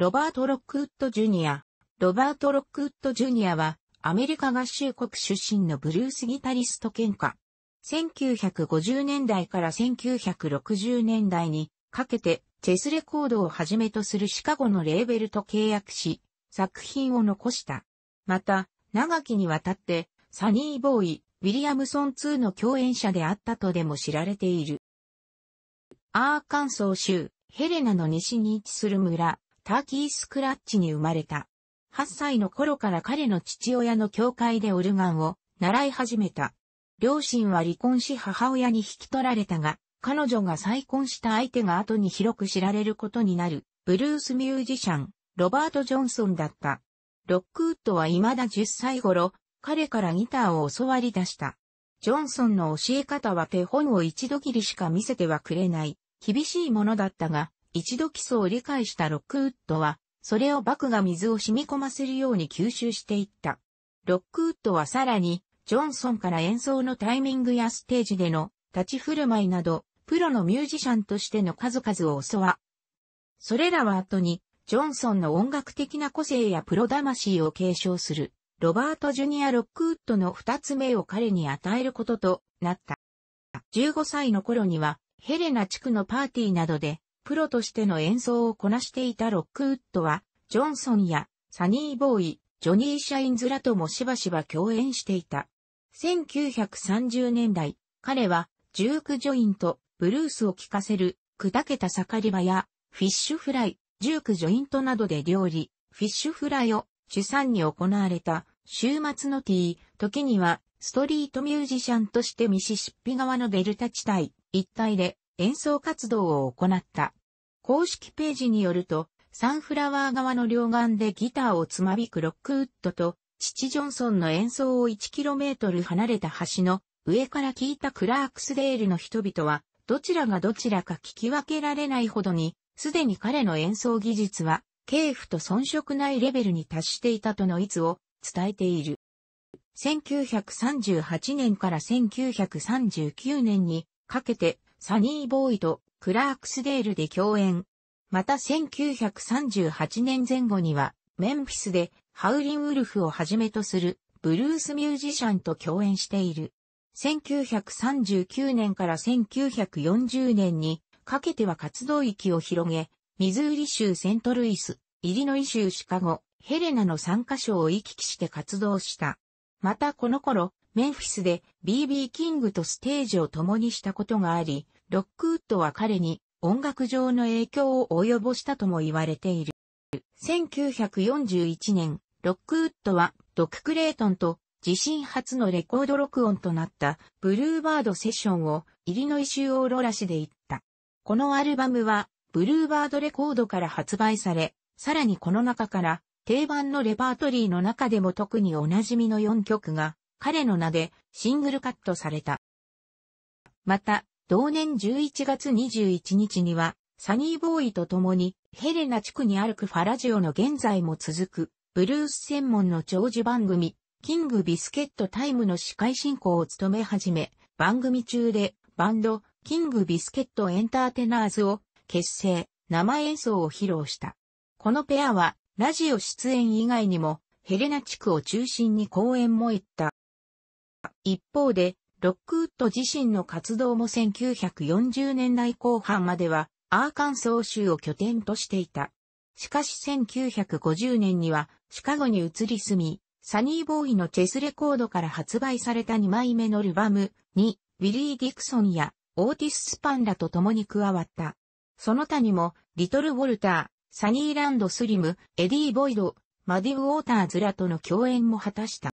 ロバート・ロックウッド・ジュニア。ロバート・ロックウッド・ジュニアは、アメリカ合衆国出身のブルースギタリスト喧嘩。1950年代から1960年代にかけて、チェスレコードをはじめとするシカゴのレーベルと契約し、作品を残した。また、長きにわたって、サニーボーイ、ウィリアムソン2の共演者であったとでも知られている。アーカンソー州、ヘレナの西に位置する村、ターキースクラッチに生まれた。8歳の頃から彼の父親の教会でオルガンを習い始めた。両親は離婚し母親に引き取られたが、彼女が再婚した相手が後に広く知られることになる、ブルースミュージシャン、ロバート・ジョンソンだった。ロックウッドは未だ10歳頃、彼からギターを教わり出した。ジョンソンの教え方は手本を一度きりしか見せてはくれない、厳しいものだったが、一度基礎を理解したロックウッドは、それをバクが水を染み込ませるように吸収していった。ロックウッドはさらに、ジョンソンから演奏のタイミングやステージでの立ち振る舞いなど、プロのミュージシャンとしての数々を教わ。それらは後に、ジョンソンの音楽的な個性やプロ魂を継承する、ロバート・ジュニア・ロックウッドの二つ目を彼に与えることとなった。15歳の頃には、ヘレナ地区のパーティーなどで、プロとしての演奏をこなしていたロックウッドは、ジョンソンやサニーボーイ、ジョニー・シャインズらともしばしば共演していた。1930年代、彼は、ジューク・ジョイント、ブルースを聴かせる、砕けた盛り場や、フィッシュフライ、ジューク・ジョイントなどで料理、フィッシュフライを主産に行われた、週末のティー、時には、ストリートミュージシャンとしてミシシッピ川のデルタ地帯、一帯で演奏活動を行った。公式ページによると、サンフラワー側の両岸でギターをつまびくロックウッドと、父ジョンソンの演奏を 1km 離れた橋の上から聞いたクラークスデールの人々は、どちらがどちらか聞き分けられないほどに、すでに彼の演奏技術は、経府と遜色ないレベルに達していたとの逸を伝えている。1938年から1939年にかけて、サニーボーイとクラークスデールで共演。また1938年前後には、メンフィスでハウリン・ウルフをはじめとするブルースミュージシャンと共演している。1939年から1940年にかけては活動域を広げ、ミズーリ州セントルイス、イリノイ州シカゴ、ヘレナの3カ所を行き来して活動した。またこの頃、メンフィスで BB キングとステージを共にしたことがあり、ロックウッドは彼に音楽上の影響を及ぼしたとも言われている。1941年、ロックウッドはドク・クレイトンと自身初のレコード録音となったブルーバードセッションをイリノイ州オーロラ市で行った。このアルバムはブルーバードレコードから発売され、さらにこの中から定番のレパートリーの中でも特におなじみの4曲が彼の名でシングルカットされた。また、同年11月21日には、サニーボーイと共に、ヘレナ地区にあるクファラジオの現在も続く、ブルース専門の長寿番組、キングビスケットタイムの司会進行を務め始め、番組中でバンド、キングビスケットエンターテナーズを結成、生演奏を披露した。このペアは、ラジオ出演以外にも、ヘレナ地区を中心に公演も行った。一方で、ロックウッド自身の活動も1940年代後半まではアーカンソー州を拠点としていた。しかし1950年にはシカゴに移り住み、サニーボーイのチェスレコードから発売された2枚目のルバムにウィリー・ディクソンやオーティス・スパンらと共に加わった。その他にも、リトル・ウォルター、サニーランド・スリム、エディ・ボイド、マディ・ウォーターズらとの共演も果たした。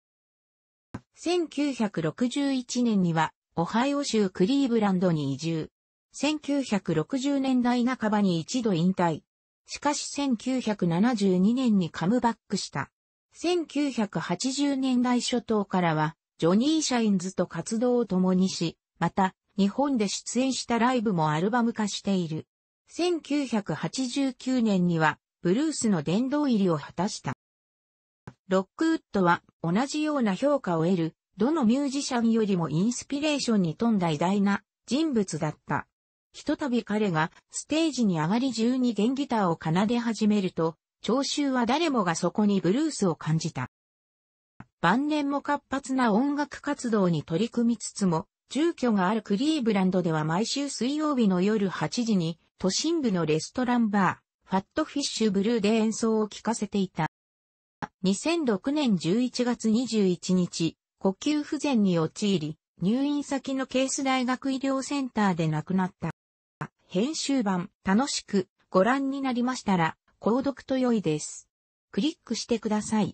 1961年には、オハイオ州クリーブランドに移住。1960年代半ばに一度引退。しかし1972年にカムバックした。1980年代初頭からは、ジョニー・シャインズと活動を共にし、また、日本で出演したライブもアルバム化している。1989年には、ブルースの殿堂入りを果たした。ロックウッドは同じような評価を得る、どのミュージシャンよりもインスピレーションに富んだ偉大な人物だった。ひとたび彼がステージに上がり12弦ギターを奏で始めると、聴衆は誰もがそこにブルースを感じた。晩年も活発な音楽活動に取り組みつつも、住居があるクリーブランドでは毎週水曜日の夜8時に都心部のレストランバー、ファットフィッシュブルーで演奏を聴かせていた。2006年11月21日、呼吸不全に陥り、入院先のケース大学医療センターで亡くなった。編集版、楽しくご覧になりましたら、購読と良いです。クリックしてください。